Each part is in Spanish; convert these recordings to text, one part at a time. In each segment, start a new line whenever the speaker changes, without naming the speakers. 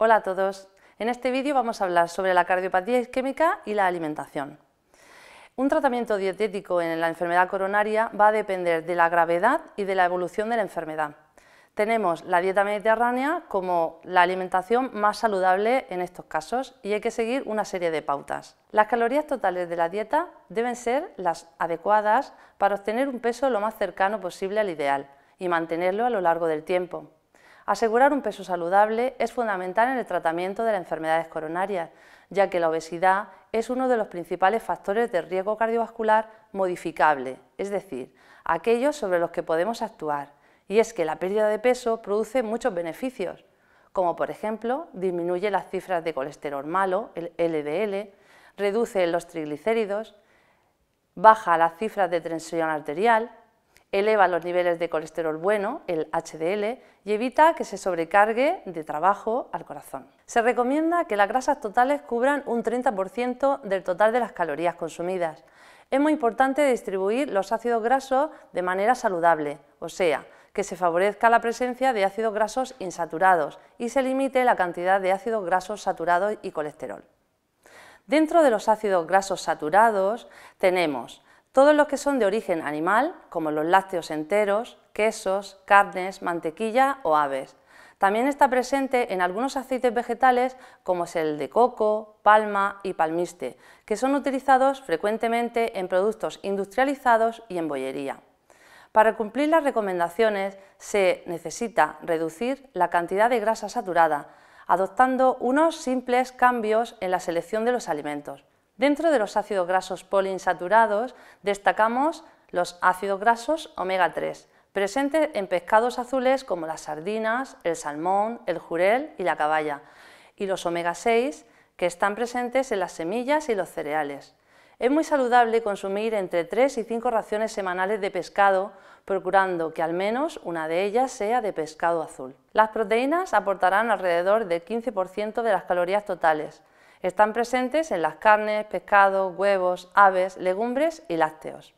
Hola a todos. En este vídeo vamos a hablar sobre la cardiopatía isquémica y la alimentación. Un tratamiento dietético en la enfermedad coronaria va a depender de la gravedad y de la evolución de la enfermedad. Tenemos la dieta mediterránea como la alimentación más saludable en estos casos y hay que seguir una serie de pautas. Las calorías totales de la dieta deben ser las adecuadas para obtener un peso lo más cercano posible al ideal y mantenerlo a lo largo del tiempo. Asegurar un peso saludable es fundamental en el tratamiento de las enfermedades coronarias, ya que la obesidad es uno de los principales factores de riesgo cardiovascular modificable, es decir, aquellos sobre los que podemos actuar. Y es que la pérdida de peso produce muchos beneficios, como por ejemplo disminuye las cifras de colesterol malo, el LDL, reduce los triglicéridos, baja las cifras de tensión arterial, eleva los niveles de colesterol bueno, el HDL, y evita que se sobrecargue de trabajo al corazón. Se recomienda que las grasas totales cubran un 30% del total de las calorías consumidas. Es muy importante distribuir los ácidos grasos de manera saludable, o sea, que se favorezca la presencia de ácidos grasos insaturados y se limite la cantidad de ácidos grasos saturados y colesterol. Dentro de los ácidos grasos saturados tenemos todos los que son de origen animal, como los lácteos enteros, quesos, carnes, mantequilla o aves. También está presente en algunos aceites vegetales como es el de coco, palma y palmiste, que son utilizados frecuentemente en productos industrializados y en bollería. Para cumplir las recomendaciones se necesita reducir la cantidad de grasa saturada, adoptando unos simples cambios en la selección de los alimentos. Dentro de los ácidos grasos poliinsaturados destacamos los ácidos grasos omega 3, presentes en pescados azules como las sardinas, el salmón, el jurel y la caballa, y los omega 6 que están presentes en las semillas y los cereales. Es muy saludable consumir entre 3 y 5 raciones semanales de pescado, procurando que al menos una de ellas sea de pescado azul. Las proteínas aportarán alrededor del 15% de las calorías totales, están presentes en las carnes, pescados, huevos, aves, legumbres y lácteos.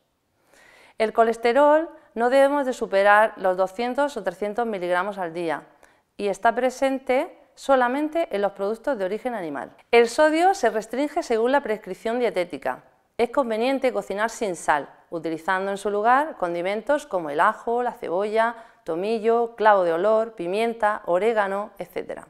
El colesterol no debemos de superar los 200 o 300 miligramos al día y está presente solamente en los productos de origen animal. El sodio se restringe según la prescripción dietética. Es conveniente cocinar sin sal, utilizando en su lugar condimentos como el ajo, la cebolla, tomillo, clavo de olor, pimienta, orégano, etc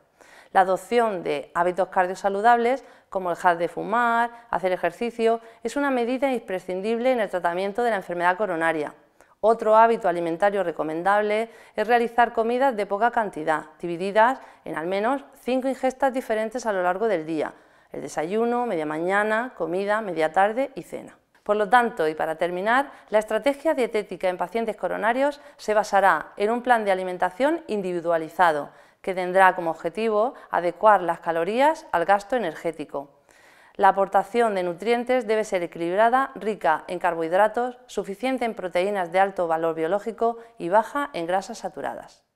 la adopción de hábitos cardiosaludables como dejar de fumar, hacer ejercicio, es una medida imprescindible en el tratamiento de la enfermedad coronaria. Otro hábito alimentario recomendable es realizar comidas de poca cantidad, divididas en al menos cinco ingestas diferentes a lo largo del día, el desayuno, media mañana, comida, media tarde y cena. Por lo tanto, y para terminar, la estrategia dietética en pacientes coronarios se basará en un plan de alimentación individualizado, que tendrá como objetivo adecuar las calorías al gasto energético. La aportación de nutrientes debe ser equilibrada, rica en carbohidratos, suficiente en proteínas de alto valor biológico y baja en grasas saturadas.